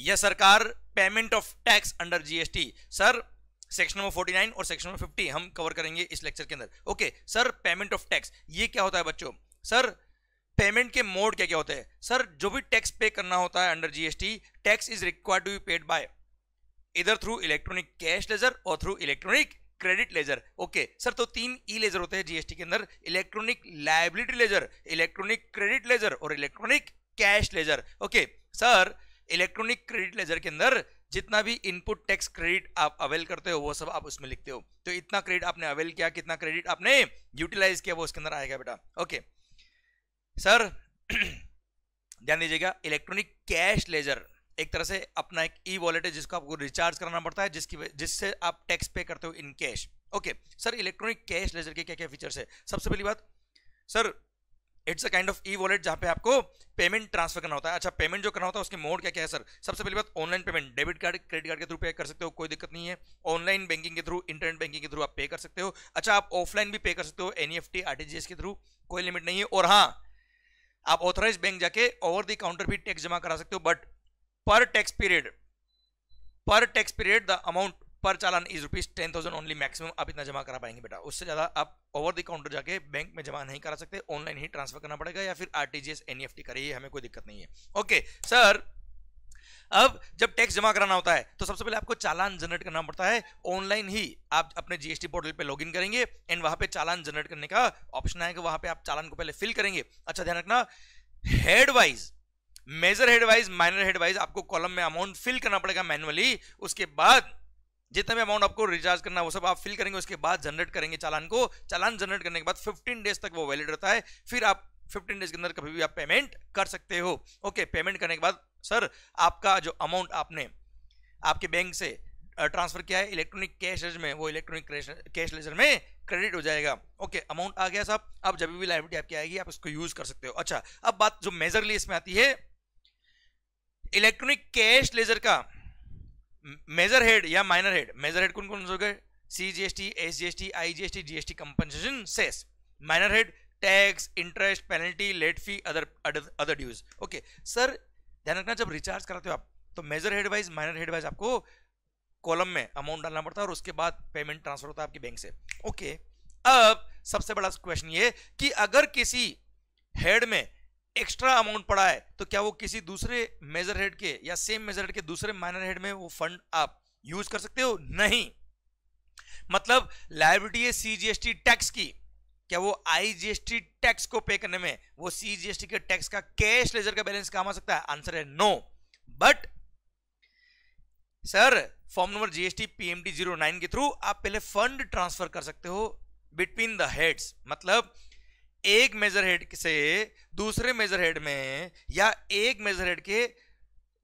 यह सरकार payment of tax under GST sir section number 49 और सेक्शन नंबर 50 हम कवर करेंगे इस लेक्चर के अंदर okay sir payment of tax ये क्या होता है बच्चों सर पेमेंट के मोड क्या क्या होते हैं सर जो भी टैक्स पे करना होता है under GST tax is required to be paid by इधर थ्रू इलेक्ट्रॉनिक कैश लेजर और through electronic credit ledger okay sir तो तीन ई लेजर होते हैं जीएसटी के अंदर electronic liability ledger electronic credit ledger और electronic cash ledger okay sir electronic credit ledger के अंदर जितना भी इनपुट टैक्स क्रेडिट आप अवेल करते हो वो सब आप उसमें लिखते हो तो इतना क्रेडिट आपने अवेल किया कितना क्रेडिट आपने यूटिलाइज किया वो उसके अंदर आएगा बेटा ओके सर ध्यान दीजिएगा इलेक्ट्रॉनिक कैश लेजर एक तरह से अपना एक ई वॉलेट है जिसको आपको रिचार्ज कराना पड़ता है जिसकी जिससे आप टैक्स पे करते हो in cash okay sir electronic cash ledger के क्या क्या फीचर्स है सबसे पहली बात sir it's a kind of e wallet जहाँ पे आपको पेमेंट ट्रांसफर करना होता है अच्छा पेमेंट जो करना होता है उसके मोड क्या क्या है सर सबसे पहली बात online payment debit card credit card के थ्रू पे कर सकते हो कोई दिक्कत नहीं है ऑनलाइन बैंकिंग के थ्रू इंटरनेट बैंकिंग के थ्रू आप पे कर सकते हो अच्छा आप ऑफलाइन भी पे कर सकते हो एन आरटीजीएस e के थ्रू कोई लिमिट नहीं है और हाँ आप ऑथोराइज बैंक जाके ओवर दी काउंटर भी टैक्स जमा करा सकते हो but per tax period per tax period the amount per challan is rupees ten thousand only maximum आप इतना जमा करा पाएंगे बेटा उससे ज़्यादा आप ओवर द काउंटर जाके बैंक में जमा नहीं करा सकते ऑनलाइन ही ट्रांसफर करना पड़ेगा या फिर R T G S N F T करिए हमें कोई दिक्कत नहीं है ओके सर अब जब टैक्स जमा कराना होता है तो सबसे पहले आपको चालान जनरेट करना पड़ता है ऑनलाइन ही आप अपने जीएसटी पोर्टल पे लॉगिन करेंगे एंड वहां पे चालान जनरेट करने का ऑप्शन आएगा वहां पे आप चालान को पहले फिल करेंगे अच्छा ध्यान रखना head wise major head wise minor head wise आपको कॉलम में अमाउंट फिल करना पड़ेगा मैनुअली उसके बाद जितना भी अमाउंट आपको रिचार्ज करना है वो सब आप फिल करेंगे उसके बाद जनरेट करेंगे चालान को चालान जनरेट करने के बाद 15 डेज तक वो वैलिड रहता है फिर आप 15 डेज के अंदर कभी भी आप पेमेंट कर सकते हो ओके पेमेंट करने के बाद सर आपका जो अमाउंट आपने आपके बैंक से ट्रांसफर किया है इलेक्ट्रॉनिक कैश में वो इलेक्ट्रॉनिक कैश लेजर में क्रेडिट हो जाएगा ओके अमाउंट आ गया साहब अब जब भी लाइब्रिटी आपकी आएगी आप उसको यूज कर सकते हो अच्छा अब बात जो मेजरली इसमें आती है इलेक्ट्रॉनिक कैश लेजर का मेजर हेड या माइनर हेड मेजर हेड कौन कौन से हो गए C G S T S G S T I G S T G S T compensation cess minor head tax interest penalty late fee other other dues okay sir ध्यान रखना जब recharge कराते हो आप तो major head wise minor head wise आपको column में amount डालना पड़ता है और उसके बाद पेमेंट ट्रांसफर होता है आपकी बैंक से ओके okay, अब सबसे बड़ा क्वेश्चन ये कि अगर किसी हेड में एक्स्ट्रा अमाउंट पड़ा है तो क्या वो किसी दूसरे मेजर हेड के या सेम मेजर हेड के दूसरे माइनर हेड में वो फंड आप यूज कर सकते हो नहीं मतलब लाइबिलिटी है सीजीएसटी टैक्स की क्या वो आईजीएसटी टैक्स को पे करने में वो सीजीएसटी के टैक्स का कैश लेजर का बैलेंस काम आ सकता है आंसर है no but sir form number GST PMT zero nine के थ्रू आप पहले फंड ट्रांसफर कर सकते हो बिटवीन द हेड्स मतलब एक मेजर हेड से दूसरे मेजर हेड में या एक मेजर हेड के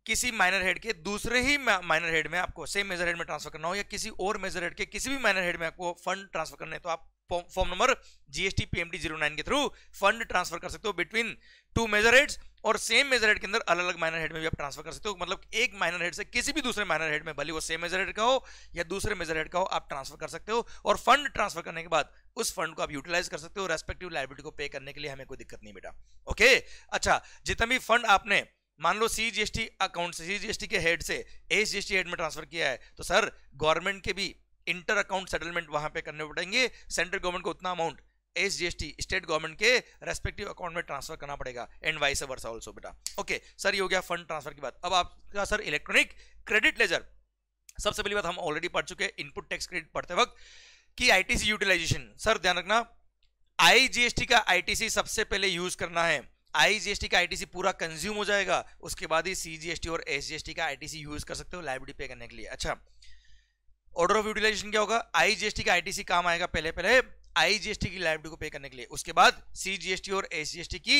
किसी माइनर हेड के दूसरे ही माइनर हेड में आपको सेम मेजर हेड में ट्रांसफर करना हो या किसी और मेजर हेड के किसी भी माइनर हेड में आपको फंड ट्रांसफर करने तो आप form number GST PMT zero nine के थ्रू फंड ट्रांसफर कर सकते हो बिटवीन टू मेजर हेड्स और सेम मेजर हेड के अंदर अलग अलग माइनर हेड में भी आप ट्रांसफर कर सकते हो मतलब एक माइनर हेड से किसी भी दूसरे माइनर हेड में भले वो सेम मेजर हेड का हो या दूसरे मेजर हेड का हो आप ट्रांसफर कर सकते हो और फंड ट्रांसफर करने के बाद उस फंड को आप यूटिलाइज कर सकते हो रेस्पेक्टिव लाइबिलिटी को पे करने के लिए हमें कोई दिक्कत नहीं बेटा ओके अच्छा जितना भी फंड आपने मान लो टी अकाउंट से टी के हेड से टी हेड में ट्रांसफर किया है तो सर गवर्नमेंट के भी इंटर अकाउंट सेटलमेंट वहां पे करने पड़ेंगे सेंट्रल गवर्नमेंट को उतना amount S GST state government के रेस्पेक्टिव अकाउंट में ट्रांसफर करना पड़ेगा एंड वाइस वर्षा ऑल्सो बेटा ओके सर ये हो गया फंड ट्रांसफर की बात अब आपका सर इलेक्ट्रॉनिक क्रेडिट लेजर सबसे पहली बात हम ऑलरेडी पढ़ चुके हैं इनपुट टैक्स क्रेडिट पढ़ते वक्त कि आईटीसी यूटिलाइजेशन सर ध्यान रखना आईजीएसटी का आईटीसी सबसे पहले यूज करना है आईजीएसटी का आईटीसी पूरा कंज्यूम हो जाएगा उसके बाद ही सीजीएसटी और एसजीएसटी का आईटीसी यूज कर सकते हो लाइब्रेरी पे करने के लिए अच्छा ऑर्डर ऑफ यूटिलाइजेशन क्या होगा आईजीएसटी का आईटीसी काम आएगा पहले पहले आईजीएसटी की लाइबिलिटी को पे करने के लिए उसके बाद सीजीएसटी और एसजीएसटी की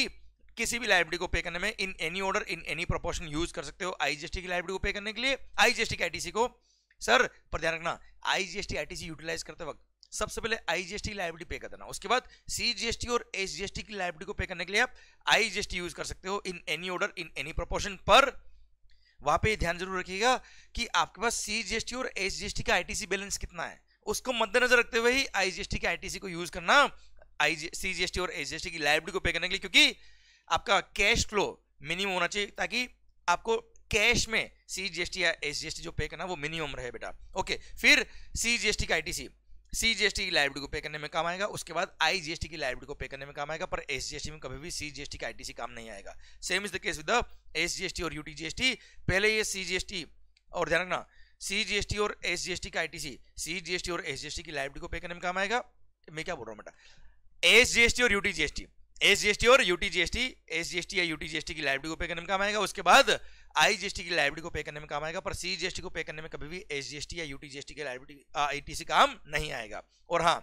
किसी भी लाइब्रेरी को पे करने में in any order in any proportion use कर सकते हो आईजीएसटी की लाइब्रेरी को पे करने के लिए आईजीएसटी के आईटीसी को सर पर ध्यान रखना आईजीएसटी आईटीसी यूटिलाइज करते वक्त सबसे पहले आईजीएसटी की लाइब्रेरी पे कर देना उसके बाद सीजीएसटी और एसजीएसटी की लाइब्रेरी को पे करने के लिए आप आईजीएसटी यूज कर सकते हो in any order in any proportion पर वहां पे ध्यान जरूर रखिएगा कि आपके पास सीजीएसटी और एसजीएसटी का आईटीसी बैलेंस कितना है उसको मद्देनजर रखते हुए ही आईजीएसटी के आईटीसी को यूज करना सीजीएसटी और एसजीएसटी की लाइबिलिटी को पे करने के लिए क्योंकि आपका कैश फ्लो मिनिमम होना चाहिए ताकि आपको कैश में सीजीएसटी या एसजीएसटी जो पे करना वो मिनिमम रहे बेटा ओके फिर सीजीएसटी का आईटीसी सीजीएसटी की लाइबिलिटी को पे करने में काम आएगा उसके बाद आईजीएसटी की लाइबिलिटी को पे करने में काम आएगा पर एसजीएसटी में कभी भी सीजीएसटी का आईटीसी काम नहीं आएगा same is the case with SGST और यूटीजीएसटी पहले ये सीजीएसटी और ध्यान रखना सी जीएसटी और एस जीएसटी का आईटीसी सी जीएसटी और एस जीएसटी की लाइबिलिटी को पे करने में काम आएगा मैं क्या बोल रहा हूँ बेटा एस जीएसटी और यूटी जीएसटी एस जीएसटी और यूटी जीएसटी एस जीएसटी या यूटी जीएसटी की लाइबिलिटी को पे करने में काम आएगा उसके बाद आई जीएसटी की लाइबिलिटी को पे करने में काम आएगा पर सी जीएसटी को पे करने में कभी भी एस जीएसटी या यूटी जीएसटी की लाइबिलिटी आईटीसी काम नहीं आएगा और हाँ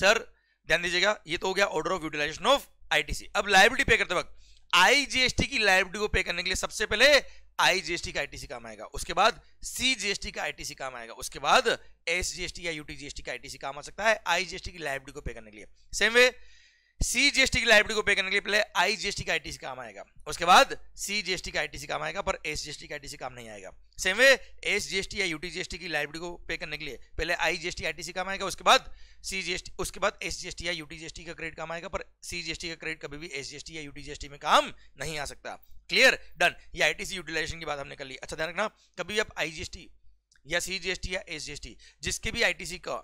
सर ध्यान दीजिएगा ये तो हो गया order of utilisation of ITC अब लाइबिलिटी पे करते वक्त आईजीएसटी की लाइबिलिटी को पे करने के लिए सबसे पहले आईजीएसटी का आईटीसी काम आएगा उसके बाद सीजीएसटी का आईटीसी काम आएगा उसके बाद एसजीएसटी या यूटीजीएसटी का आईटीसी काम आ सकता है आईजीएसटी की लाइबिलिटी को पे करने के लिए सेम वे सी जीएसटी की लाइब्रेरी को पे करने के लिए पहले आई जीएसटी का आईटीसी काम आएगा उसके बाद सी जीएसटी का आईटीसी काम आएगा पर एस जीएसटी का आईटीसी काम नहीं आएगा सेम वे एस जीएसटी या यूटी जीएसटी की लाइब्रेरी को पे करने के लिए पहले आई जीएसटी आईटीसी काम आएगा उसके बाद सी जीएसटी उसके बाद एस जीएसटी या यूटी जीएसटी का क्रेडिट काम आएगा पर सी जीएसटी का क्रेडिट कभी भी एस जीएसटी या यूटी जीएसटी में काम नहीं आ सकता क्लियर डन ये आईटीसी यूटिलाइजेशन की बात हमने कर ली अच्छा ध्यान रखना कभी भी आप आईजीएसटी या टी या एसजीएसटी जिसके भी आईटीसी का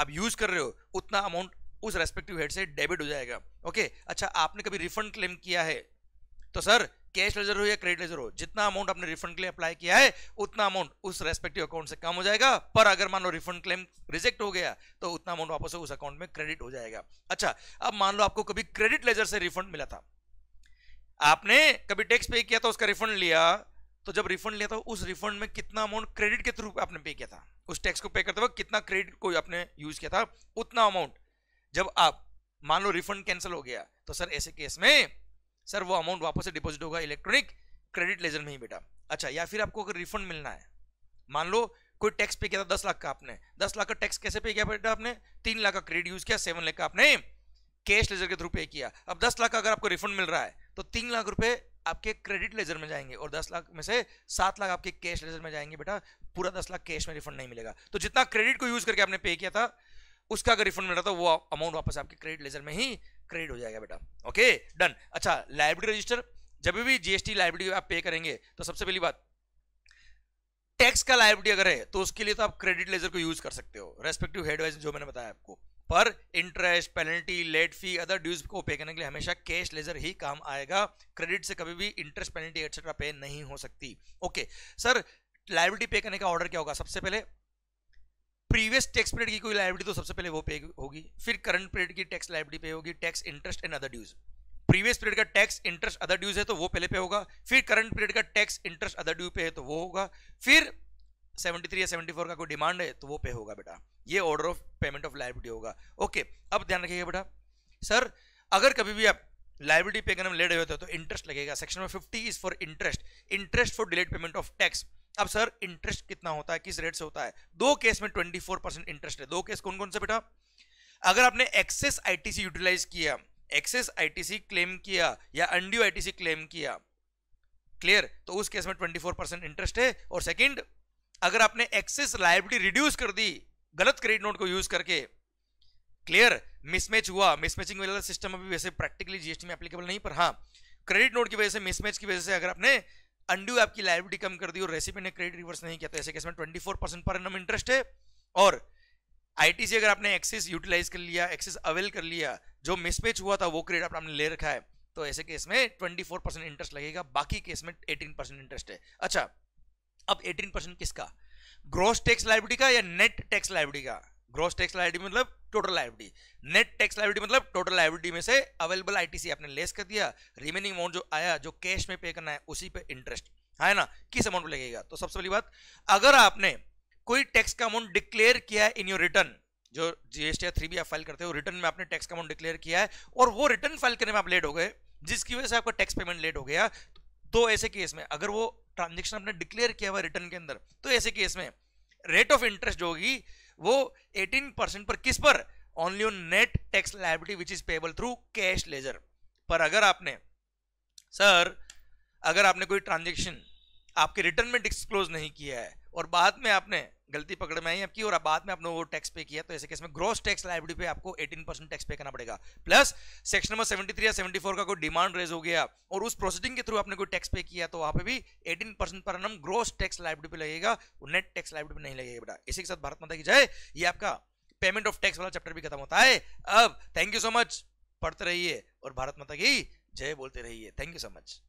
आप यूज कर रहे हो उतना अमाउंट उस रेस्पेक्टिव हेड से डेबिट हो जाएगा ओके अच्छा आपने कभी रिफंड क्लेम किया है तो सर कैश लेजर हो या क्रेडिट लेजर हो जितना अमाउंट आपने रिफंड के लिए अप्लाई किया है उतना अमाउंट उस रेस्पेक्टिव अकाउंट से कम हो जाएगा पर अगर मान लो रिफंड क्लेम रिजेक्ट हो गया तो उतना अमाउंट वापस उस अकाउंट में क्रेडिट हो जाएगा अच्छा अब मान लो आपको कभी क्रेडिट लेजर से रिफंड मिला था आपने कभी टैक्स पे किया था तो उसका रिफंड लिया तो जब रिफंड लिया था तो उस रिफंड में कितना अमाउंट क्रेडिट के थ्रू आपने पे किया था उस टैक्स को पे करते वक्त कितना क्रेडिट को आपने यूज किया था उतना अमाउंट जब आप मान लो रिफंड कैंसिल हो गया तो सर ऐसे केस में सर वो अमाउंट वापस से डिपॉजिट होगा इलेक्ट्रॉनिक क्रेडिट लेजर में ही बेटा अच्छा या फिर आपको अगर रिफंड मिलना है मान लो कोई टैक्स पे किया था दस लाख का आपने दस लाख का टैक्स कैसे पे किया बेटा आपने तीन लाख का क्रेडिट यूज किया सेवन लाख का आपने कैश लेजर के थ्रू पे किया अब दस लाख का अगर आपको रिफंड मिल रहा है तो तीन लाख रुपए आपके क्रेडिट लेजर में जाएंगे और दस लाख में से सात लाख आपके कैश लेजर में जाएंगे बेटा पूरा दस लाख कैश में रिफंड नहीं मिलेगा तो जितना क्रेडिट को यूज करके आपने पे किया था उसका अगर रिफंड मिल रहा था वो अमाउंट वापस आपके क्रेडिट लेजर में ही क्रेडिट हो जाएगा बेटा ओके डन अच्छा लाइब्रेरी रजिस्टर जब भी जीएसटी लाइब्रेरी आप पे करेंगे तो सबसे पहली बात टैक्स का लाइबिलिटी अगर है तो उसके लिए तो आप क्रेडिट लेजर को यूज कर सकते हो रेस्पेक्टिव हेडवाइज जो मैंने बताया आपको पर interest penalty late fee other dues को पे करने के लिए हमेशा कैश लेजर ही काम आएगा क्रेडिट से कभी भी इंटरेस्ट पेनल्टी एक्सेट्रा पे नहीं हो सकती ओके सर लाइबिलिटी पे करने का ऑर्डर क्या होगा सबसे पहले प्रीवियस टैक्स पीरियड की कोई लाइबिलिटी तो सबसे पहले वो पे होगी फिर करंट पीरियड की टैक्स लाइबिलिटी पे होगी tax interest and other dues previous period का टैक्स इंटरेस्ट अदर ड्यूज है तो वो पहले पे होगा फिर करंट पीरियड का tax interest other due pay है तो वो होगा फिर 73 या 74 का कोई डिमांड है तो वो पे होगा बेटा ये order of payment of liability होगा ओके अब ध्यान रखिएगा बेटा सर अगर कभी भी आप लाइबिलिटी पे अगर हम लेट हो तो इंटरेस्ट लगेगा सेक्शन में fifty is for interest interest for delayed payment of tax अब सर इंटरेस्ट कितना होता है किस रेट से होता है दो केस में ट्वेंटी फोर परसेंट इंटरेस्ट है दो केस कौन कौन से बेटा अगर आपने एक्सेस आईटीसी यूटिलाइज किया एक्सेस आईटीसी क्लेम किया या अंडियो आईटीसी क्लेम किया क्लियर तो उस केस में 24 परसेंट इंटरेस्ट है और सेकेंड अगर आपने एक्सेस लाइबिलिटी रिड्यूस कर दी गलत क्रेडिट नोट को यूज करके क्लियर मिसमैच हुआ मिसमैचिंग वाला सिस्टम अभी वैसे प्रैक्टिकली जीएसटी में एप्लीकेबल नहीं पर हाँ क्रेडिट नोट की वजह से मिसमैच की वजह से अगर आपने अंडू आपकी लाइबिलिटी कम कर दी और रेसिपी ने क्रेडिट रिवर्स नहीं किया तो ऐसे केस में twenty four percent per annum interest है और आई से अगर आपने एक्सेस यूटिलाइज कर लिया एक्सेस अवेल कर लिया जो मिसपेच हुआ था वो क्रेडिट आपने ले रखा है तो ऐसे केस में ट्वेंटी फोर परसेंट इंटरेस्ट लगेगा बाकी केस में एटीन परसेंट इंटरेस्ट है अच्छा अब एटीन परसेंट किसका ग्रॉस टैक्स लाइबिलिटी का या नेट टैक्स लाइबिलिटी का ग्रॉस टैक्स लाइबिलिटी मतलब total liability net tax liability मतलब टोटल लाइविटी में से अवेलेबल आईटीसी आपने लेस कर दिया रिमेनिंग अमाउंट जो आया जो कैश में पे करना है उसी पे इंटरेस्ट है ना किस अमाउंट पे लगेगा तो सबसे पहली बात अगर आपने कोई टैक्स का अमाउंट डिक्लेयर किया है इन योर रिटर्न जो जीएसटी या थ्री बी आप फाइल करते हो रिटर्न में आपने टैक्स का अमाउंट डिक्लेयर किया है और वो रिटर्न फाइल करने में आप लेट हो गए जिसकी वजह से आपका टैक्स पेमेंट लेट हो गया तो ऐसे केस में अगर वो ट्रांजेक्शन आपने डिक्लेयर किया हुआ रिटर्न के अंदर तो ऐसे केस में रेट ऑफ इंटरेस्ट जो होगी वो 18 परसेंट पर किस पर only on net tax liability which is payable through cash ledger पर अगर आपने सर अगर आपने कोई ट्रांजेक्शन आपके रिटर्न में डिस्क्लोज नहीं किया है और बाद में आपने गलती पकड़ में आई आपकी और बाद में आपने वो टैक्स पे किया तो ऐसे केस में ग्रॉस टैक्स लाइबिलिटी पे आपको 18 परसेंट टैक्स पे करना पड़ेगा प्लस सेक्शन नंबर 73 या 74 का कोई डिमांड रेज हो गया और उस प्रोसीडिंग के थ्रू आपने कोई टैक्स पे किया तो वहाँ पे भी 18 परसेंट पर नम ग्रॉस टैक्स लाइबिलिटी पर लगेगा नेट टैक्स लाइबिलिटी पर नहीं लगेगा बेटा इसी के साथ भारत माता की जाए ये आपका पेमेंट ऑफ टैक्स वाला चैप्टर भी खत्म होता है अब थैंक यू सो मच पढ़ते रहिए और भारत माता की जय बोलते रहिए थैंक यू सो मच